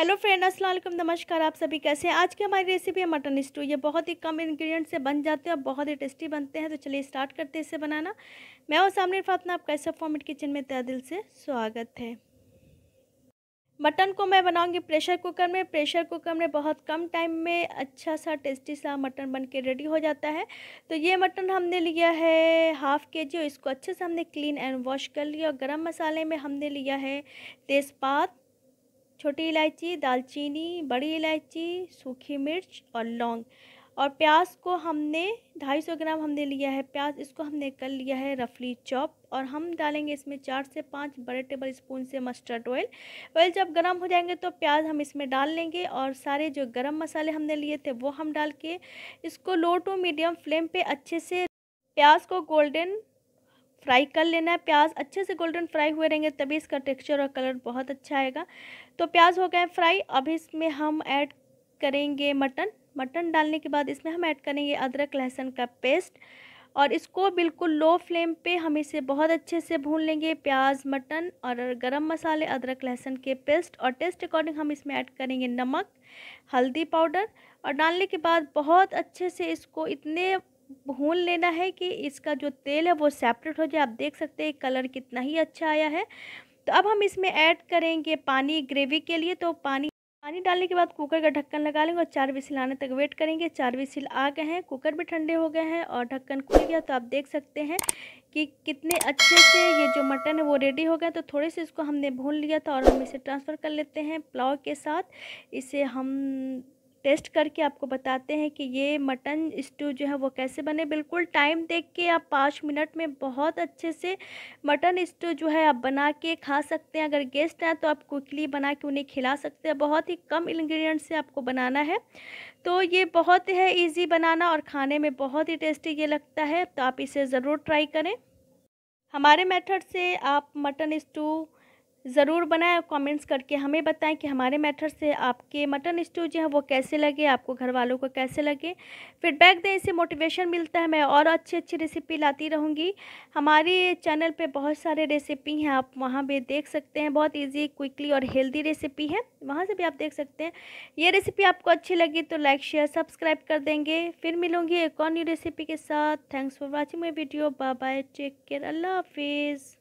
hello friend अस्सलाम वालेकुम नमस्कार आप सभी कैसे हैं आज की हमारी रेसिपी है मटन स्टू ये बहुत ही कम इंग्रेडिएंट से बन जाते हैं और बहुत ही टेस्टी बनते हैं तो चलिए स्टार्ट करते हैं इसे बनाना मैं और सामने फातना आपका इस फॉर्मेट किचन में तय दिल से स्वागत है मटन को मैं बनाऊंगी प्रेशर कुकर में प्रेशर कुकर में बहुत कम टाइम में अच्छा सा टेस्टी सा मटन बन के रेडी हो जाता है तो ये मटन हमने लिया है हाफ़ के जी और इसको अच्छे से हमने क्लीन एंड वॉश कर लिया और गर्म मसाले में हमने लिया है तेज़पात छोटी इलायची दालचीनी बड़ी इलायची सूखी मिर्च और लौंग और प्याज को हमने 250 ग्राम हमने लिया है प्याज इसको हमने कर लिया है रफली चॉप और हम डालेंगे इसमें चार से पाँच बड़े टेबल स्पून से मस्टर्ड ऑयल ऑयल जब गर्म हो जाएंगे तो प्याज हम इसमें डाल लेंगे और सारे जो गरम मसाले हमने लिए थे वो हम डाल के इसको लो टू मीडियम फ्लेम पे अच्छे से प्याज को गोल्डन फ्राई कर लेना है प्याज अच्छे से गोल्डन फ्राई हुए रहेंगे तभी इसका टेक्सचर और कलर बहुत अच्छा आएगा तो प्याज हो गए फ्राई अब इसमें हम ऐड करेंगे मटन मटन डालने के बाद इसमें हम ऐड करेंगे अदरक लहसुन का पेस्ट और इसको बिल्कुल लो फ्लेम पे हम इसे बहुत अच्छे से भून लेंगे प्याज मटन और गरम मसाले अदरक लहसुन के पेस्ट और टेस्ट अकॉर्डिंग हम इसमें ऐड करेंगे नमक हल्दी पाउडर और डालने के बाद बहुत अच्छे से इसको इतने भून लेना है कि इसका जो तेल है वो सेपरेट हो जाए आप देख सकते हैं कलर कितना ही अच्छा आया है तो अब हम इसमें ऐड करेंगे पानी ग्रेवी के लिए तो पानी पानी डालने के बाद कुकर का ढक्कन लगा लेंगे और चार विसिल आने तक वेट करेंगे चार विसिल आ गए हैं कुकर भी ठंडे हो गए हैं और ढक्कन खुल गया तो आप देख सकते हैं कि कितने अच्छे से ये जो मटन है वो रेडी हो गया तो थोड़े से इसको हमने भून लिया था और हम इसे ट्रांसफ़र कर लेते हैं पुलाव के साथ इसे हम टेस्ट करके आपको बताते हैं कि ये मटन स्टू जो है वो कैसे बने बिल्कुल टाइम देख के आप पाँच मिनट में बहुत अच्छे से मटन स्टू जो है आप बना के खा सकते हैं अगर गेस्ट हैं तो आप क्विकली बना के उन्हें खिला सकते हैं बहुत ही कम इन्ग्रीडियंट से आपको बनाना है तो ये बहुत है ईजी बनाना और खाने में बहुत ही टेस्टी ये लगता है तो आप इसे ज़रूर ट्राई करें हमारे मेथड से आप मटन स्टू ज़रूर बनाएं और कॉमेंट्स करके हमें बताएं कि हमारे मेथड से आपके मटन स्टू जो है वो कैसे लगे आपको घर वालों को कैसे लगे फीडबैक दें इससे मोटिवेशन मिलता है मैं और अच्छी अच्छी रेसिपी लाती रहूँगी हमारे चैनल पे बहुत सारे रेसिपी हैं आप वहाँ भी देख सकते हैं बहुत ईजी क्विकली और हेल्दी रेसिपी है वहाँ से भी आप देख सकते हैं ये रेसिपी आपको अच्छी लगी तो लाइक शेयर सब्सक्राइब कर देंगे फिर मिलूँगी एक और न्यू रेसिपी के साथ thanks for watching my video bye bye take care अल्लाह हाफिज़